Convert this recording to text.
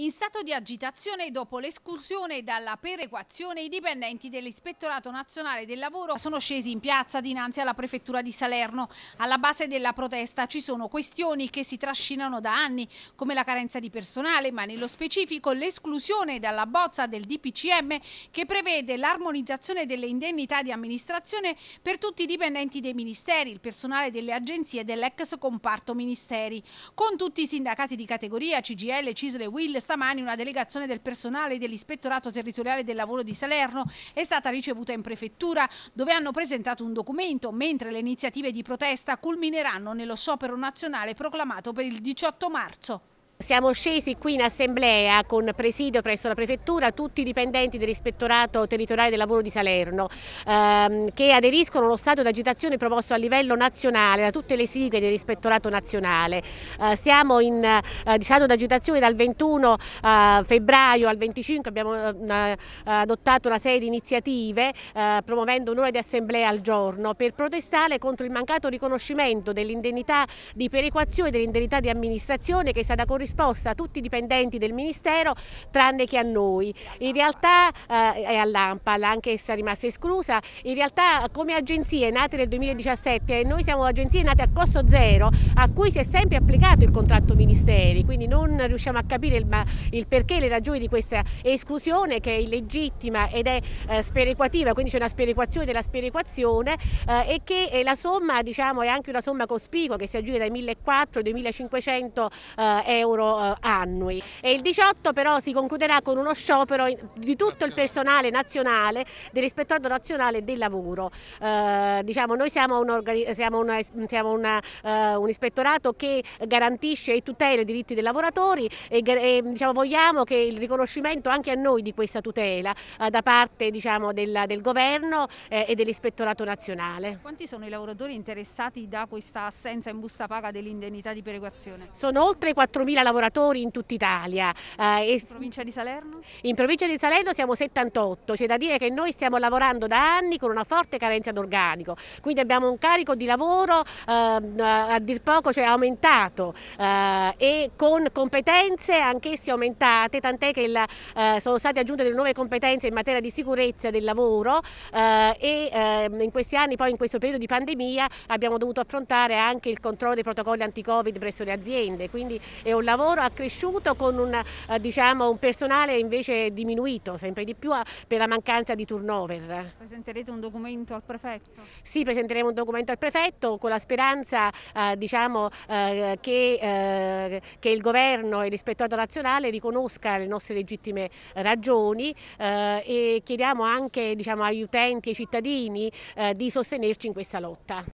In stato di agitazione dopo l'escursione dalla perequazione i dipendenti dell'Ispettorato Nazionale del Lavoro sono scesi in piazza dinanzi alla Prefettura di Salerno. Alla base della protesta ci sono questioni che si trascinano da anni come la carenza di personale ma nello specifico l'esclusione dalla bozza del DPCM che prevede l'armonizzazione delle indennità di amministrazione per tutti i dipendenti dei ministeri, il personale delle agenzie e dell'ex comparto ministeri. Con tutti i sindacati di categoria CGL, Cisle, Wills stamani una delegazione del personale dell'Ispettorato Territoriale del Lavoro di Salerno è stata ricevuta in prefettura dove hanno presentato un documento mentre le iniziative di protesta culmineranno nello sciopero nazionale proclamato per il 18 marzo. Siamo scesi qui in assemblea con presidio presso la prefettura tutti i dipendenti dell'ispettorato territoriale del lavoro di Salerno ehm, che aderiscono allo stato di agitazione promosso a livello nazionale da tutte le sigle dell'ispettorato nazionale. Eh, siamo in eh, stato di agitazione dal 21 eh, febbraio al 25, abbiamo eh, eh, adottato una serie di iniziative eh, promuovendo un'ora di assemblea al giorno per protestare contro il mancato riconoscimento dell'indennità di perequazione e dell'indennità di amministrazione che è stata corrispondente risposta a tutti i dipendenti del Ministero tranne che a noi. In realtà eh, è all'AMPAL, anche essa è rimasta esclusa. In realtà come agenzie nate nel 2017, noi siamo agenzie nate a costo zero a cui si è sempre applicato il contratto ministeri, quindi non riusciamo a capire il, il perché e le ragioni di questa esclusione che è illegittima ed è eh, sperequativa, quindi c'è una sperequazione della sperequazione eh, e che e la somma diciamo, è anche una somma cospicua che si aggira dai 1.400 ai 2.500 euro euro eh, annui. E il 18 però si concluderà con uno sciopero di tutto il personale nazionale dell'Ispettorato Nazionale del Lavoro. Eh, diciamo, noi siamo, un, siamo, una, siamo una, uh, un ispettorato che garantisce e tutela i diritti dei lavoratori e, e diciamo, vogliamo che il riconoscimento anche a noi di questa tutela eh, da parte diciamo, del, del, governo eh, e dell'ispettorato nazionale. Quanti sono i lavoratori interessati da questa assenza in busta paga dell'indennità di perequazione? Sono oltre 4.000 lavoratori lavoratori in tutta Italia. Eh, in provincia di Salerno? In provincia di Salerno siamo 78, c'è da dire che noi stiamo lavorando da anni con una forte carenza d'organico, quindi abbiamo un carico di lavoro eh, a dir poco cioè, aumentato eh, e con competenze anch'esse aumentate, tant'è che il, eh, sono state aggiunte delle nuove competenze in materia di sicurezza del lavoro eh, e ehm, in questi anni, poi in questo periodo di pandemia, abbiamo dovuto affrontare anche il controllo dei protocolli anti-Covid presso le aziende, quindi è un lavoro lavoro ha cresciuto con un, eh, diciamo, un personale invece diminuito sempre di più per la mancanza di turnover. Presenterete un documento al prefetto? Sì, presenteremo un documento al prefetto con la speranza eh, diciamo, eh, che, che, il governo e l'ispettorato nazionale riconosca le nostre legittime ragioni e chiediamo anche diciamo, agli utenti e ai cittadini di sostenerci in questa lotta.